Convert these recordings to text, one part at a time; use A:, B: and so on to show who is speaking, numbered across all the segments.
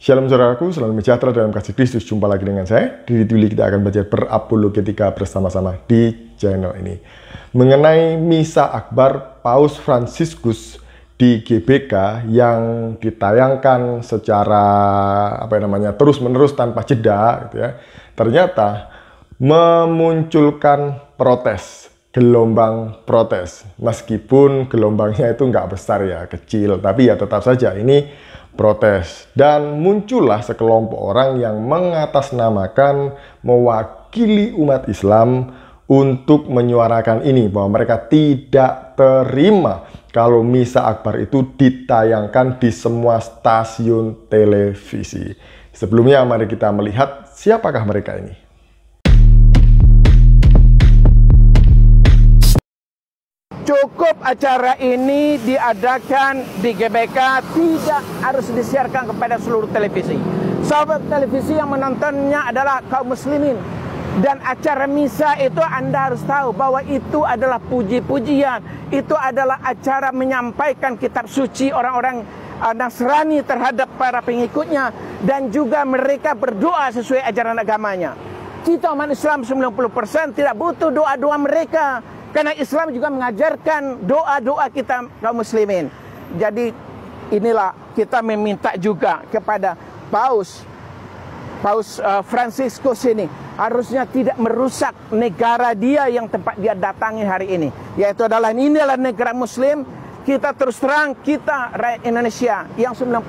A: Shalom saudaraku, selamat sejahtera dalam kasih Kristus. Jumpa lagi dengan saya. Di Dili kita akan belajar ketika bersama-sama di channel ini. Mengenai Misa Akbar Paus Franciscus di GBK yang ditayangkan secara apa namanya terus-menerus tanpa jeda gitu ya. Ternyata memunculkan protes, gelombang protes. Meskipun gelombangnya itu nggak besar ya, kecil, tapi ya tetap saja ini protes dan muncullah sekelompok orang yang mengatasnamakan mewakili umat Islam untuk menyuarakan ini bahwa mereka tidak terima kalau Misa Akbar itu ditayangkan di semua stasiun televisi. Sebelumnya mari kita melihat siapakah mereka ini.
B: cukup acara ini diadakan di GBK tidak harus disiarkan kepada seluruh televisi. Sahabat televisi yang menontonnya adalah kaum muslimin dan acara misa itu Anda harus tahu bahwa itu adalah puji-pujian, itu adalah acara menyampaikan kitab suci orang-orang eh, Nasrani terhadap para pengikutnya dan juga mereka berdoa sesuai ajaran agamanya. Kita umat Islam 90% tidak butuh doa-doa mereka karena Islam juga mengajarkan doa-doa kita kaum muslimin. Jadi inilah kita meminta juga kepada Paus Paus uh, Franciscus ini harusnya tidak merusak negara dia yang tempat dia datangi hari ini yaitu adalah inilah negara muslim kita terus terang kita rakyat Indonesia yang 90%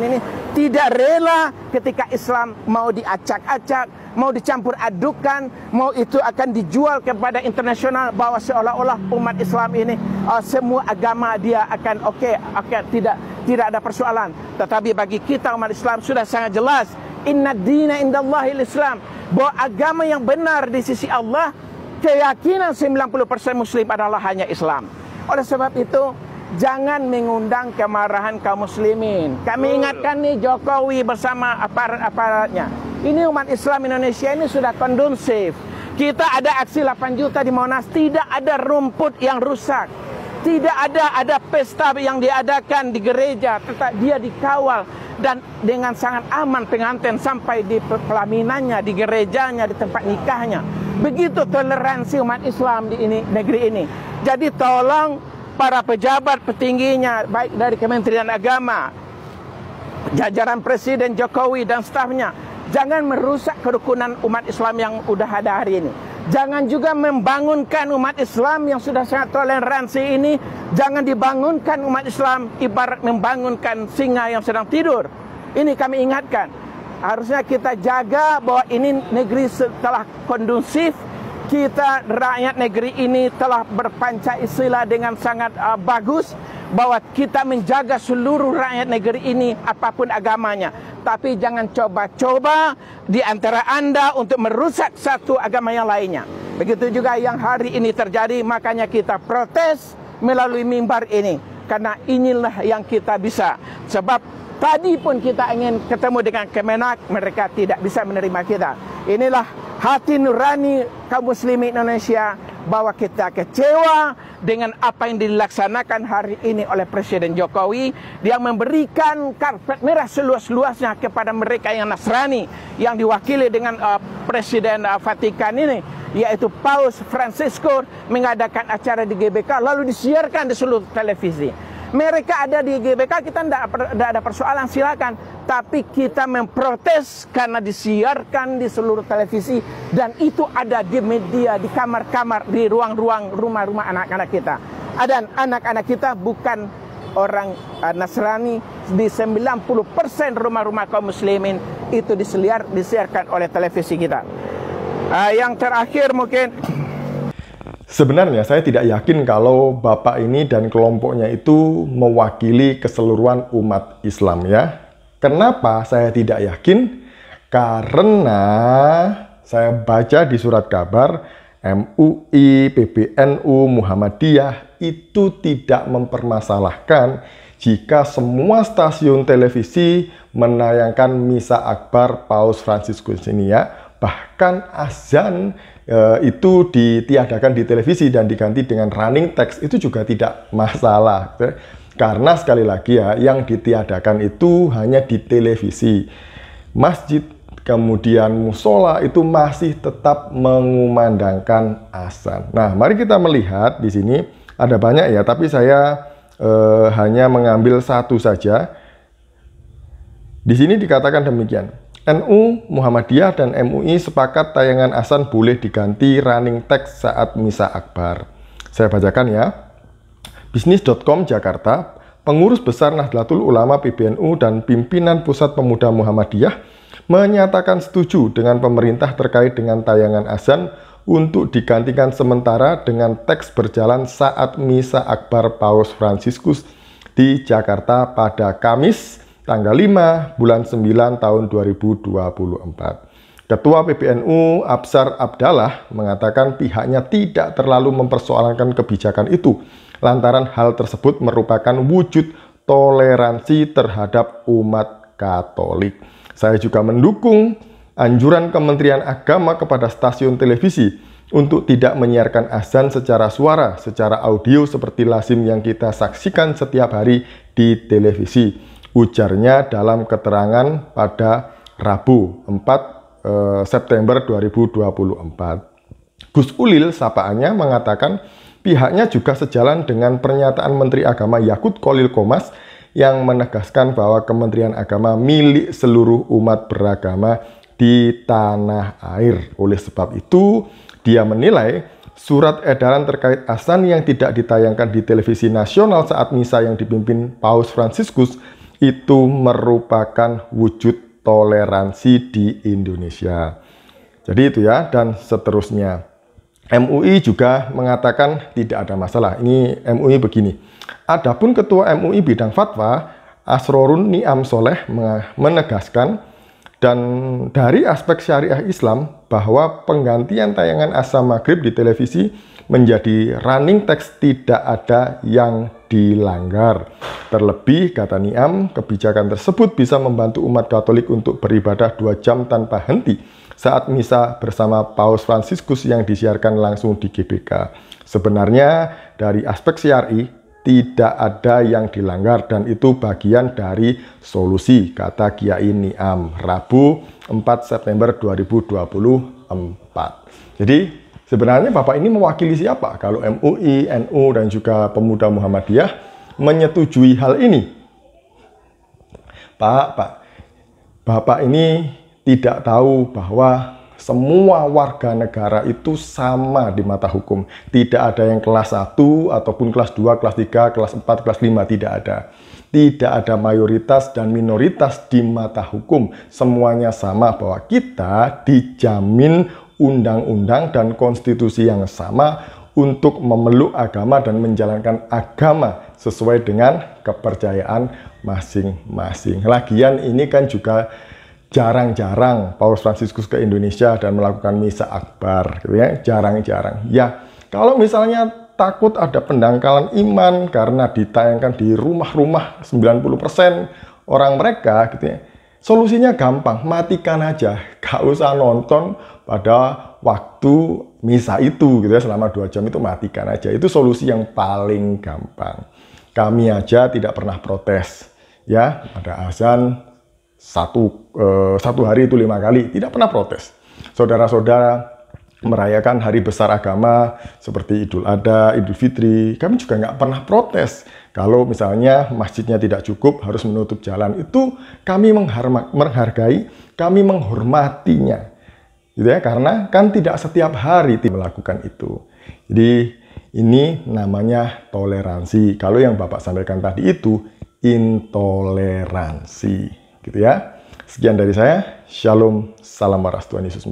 B: ini tidak rela ketika Islam mau diacak-acak mau dicampur adukan, mau itu akan dijual kepada internasional bahwa seolah-olah umat Islam ini uh, semua agama dia akan oke, okay, okay, tidak tidak ada persoalan. Tetapi bagi kita umat Islam sudah sangat jelas inna dina indallahi islam bahwa agama yang benar di sisi Allah keyakinan 90% muslim adalah hanya Islam. Oleh sebab itu jangan mengundang kemarahan kaum muslimin. Kami ingatkan nih Jokowi bersama aparat-aparatnya. Ini umat Islam Indonesia ini sudah kondusif. Kita ada aksi 8 juta di Monas, tidak ada rumput yang rusak. Tidak ada ada pesta yang diadakan di gereja, tetap dia dikawal dan dengan sangat aman pengantin sampai di pelaminannya, di gerejanya, di tempat nikahnya. Begitu toleransi umat Islam di ini negeri ini. Jadi tolong para pejabat petingginya baik dari Kementerian Agama, jajaran Presiden Jokowi dan stafnya Jangan merusak kerukunan umat Islam yang sudah ada hari ini. Jangan juga membangunkan umat Islam yang sudah sangat toleransi ini. Jangan dibangunkan umat Islam ibarat membangunkan singa yang sedang tidur. Ini kami ingatkan. Harusnya kita jaga bahwa ini negeri telah kondusif. Kita rakyat negeri ini telah berpanca berpancasila dengan sangat uh, bagus bahwa kita menjaga seluruh rakyat negeri ini apapun agamanya. Tapi jangan coba-coba di antara Anda untuk merusak satu agama yang lainnya. Begitu juga yang hari ini terjadi, makanya kita protes melalui mimbar ini. Karena inilah yang kita bisa. Sebab tadi pun kita ingin ketemu dengan Kemenak, mereka tidak bisa menerima kita. Inilah hati nurani kaum muslimin Indonesia bahwa kita kecewa dengan apa yang dilaksanakan hari ini oleh Presiden Jokowi yang memberikan karpet merah seluas-luasnya kepada mereka yang Nasrani yang diwakili dengan uh, Presiden uh, Vatikan ini yaitu Paus Francisco mengadakan acara di GBK lalu disiarkan di seluruh televisi mereka ada di GBK kita tidak ada persoalan silakan tapi kita memprotes karena disiarkan di seluruh televisi dan itu ada di media di kamar-kamar di ruang-ruang rumah-rumah anak-anak kita dan anak-anak kita bukan orang eh, Nasrani di 90% rumah-rumah kaum muslimin itu diseliar, disiarkan oleh televisi kita. Uh, yang terakhir mungkin
A: Sebenarnya saya tidak yakin kalau Bapak ini dan kelompoknya itu mewakili keseluruhan umat Islam ya. Kenapa saya tidak yakin? Karena saya baca di surat kabar MUI, PBNU, Muhammadiyah itu tidak mempermasalahkan jika semua stasiun televisi menayangkan Misa Akbar Paus Franciscus ini ya. Bahkan azan Eh, itu ditiadakan di televisi dan diganti dengan running text itu juga tidak masalah. Gitu. Karena sekali lagi ya, yang ditiadakan itu hanya di televisi. Masjid kemudian musola itu masih tetap mengumandangkan asan Nah, mari kita melihat di sini ada banyak ya, tapi saya eh, hanya mengambil satu saja. Di sini dikatakan demikian. NU, Muhammadiyah, dan MUI sepakat tayangan Asan boleh diganti running text saat Misa Akbar. Saya bacakan ya. Bisnis.com Jakarta, pengurus besar Nahdlatul Ulama PBNU dan pimpinan Pusat Pemuda Muhammadiyah menyatakan setuju dengan pemerintah terkait dengan tayangan azan untuk digantikan sementara dengan teks berjalan saat Misa Akbar Paus Fransiskus di Jakarta pada Kamis tanggal 5 bulan 9 tahun 2024. Ketua PBNU Absar Abdallah mengatakan pihaknya tidak terlalu mempersoalkan kebijakan itu lantaran hal tersebut merupakan wujud toleransi terhadap umat Katolik. Saya juga mendukung anjuran Kementerian Agama kepada stasiun televisi untuk tidak menyiarkan azan secara suara, secara audio seperti lazim yang kita saksikan setiap hari di televisi ujarnya dalam keterangan pada Rabu 4 eh, September 2024. Gus Ulil sapaannya mengatakan pihaknya juga sejalan dengan pernyataan Menteri Agama Yakut Kolil Komas yang menegaskan bahwa Kementerian Agama milik seluruh umat beragama di tanah air. Oleh sebab itu, dia menilai surat edaran terkait asan yang tidak ditayangkan di televisi nasional saat misa yang dipimpin Paus Fransiskus itu merupakan wujud toleransi di Indonesia. Jadi itu ya, dan seterusnya. MUI juga mengatakan tidak ada masalah. Ini MUI begini. Adapun Ketua MUI bidang fatwa, Asrorun Niam Soleh menegaskan dan dari aspek syariah Islam, bahwa penggantian tayangan asam maghrib di televisi menjadi running text tidak ada yang dilanggar. Terlebih, kata Niam, kebijakan tersebut bisa membantu umat Katolik untuk beribadah dua jam tanpa henti saat misa bersama Paus Fransiskus yang disiarkan langsung di GBK. Sebenarnya, dari aspek syari, tidak ada yang dilanggar dan itu bagian dari solusi kata Kiai Niam Rabu 4 September 2024. Jadi sebenarnya Bapak ini mewakili siapa kalau MUI, NU dan juga pemuda Muhammadiyah menyetujui hal ini? Pak, Pak. Bapak ini tidak tahu bahwa semua warga negara itu sama di mata hukum. Tidak ada yang kelas 1 ataupun kelas 2, kelas 3, kelas 4, kelas 5 tidak ada. Tidak ada mayoritas dan minoritas di mata hukum. Semuanya sama bahwa kita dijamin undang-undang dan konstitusi yang sama untuk memeluk agama dan menjalankan agama sesuai dengan kepercayaan masing-masing. Lagian ini kan juga jarang-jarang Paulus Fransiskus ke Indonesia dan melakukan misa akbar gitu ya jarang-jarang ya kalau misalnya takut ada pendangkalan iman karena ditayangkan di rumah-rumah 90% orang mereka gitu ya solusinya gampang matikan aja gak usah nonton pada waktu misa itu gitu ya selama dua jam itu matikan aja itu solusi yang paling gampang kami aja tidak pernah protes ya ada azan satu eh, satu hari itu lima kali tidak pernah protes saudara-saudara merayakan hari besar agama seperti Idul Adha, Idul Fitri, kami juga nggak pernah protes. Kalau misalnya masjidnya tidak cukup, harus menutup jalan itu, kami menghargai, kami menghormatinya, gitu ya, karena kan tidak setiap hari melakukan itu. Jadi ini namanya toleransi. Kalau yang Bapak sampaikan tadi itu intoleransi. Gitu ya. Sekian dari saya. Shalom, salam waras Tuhan Yesus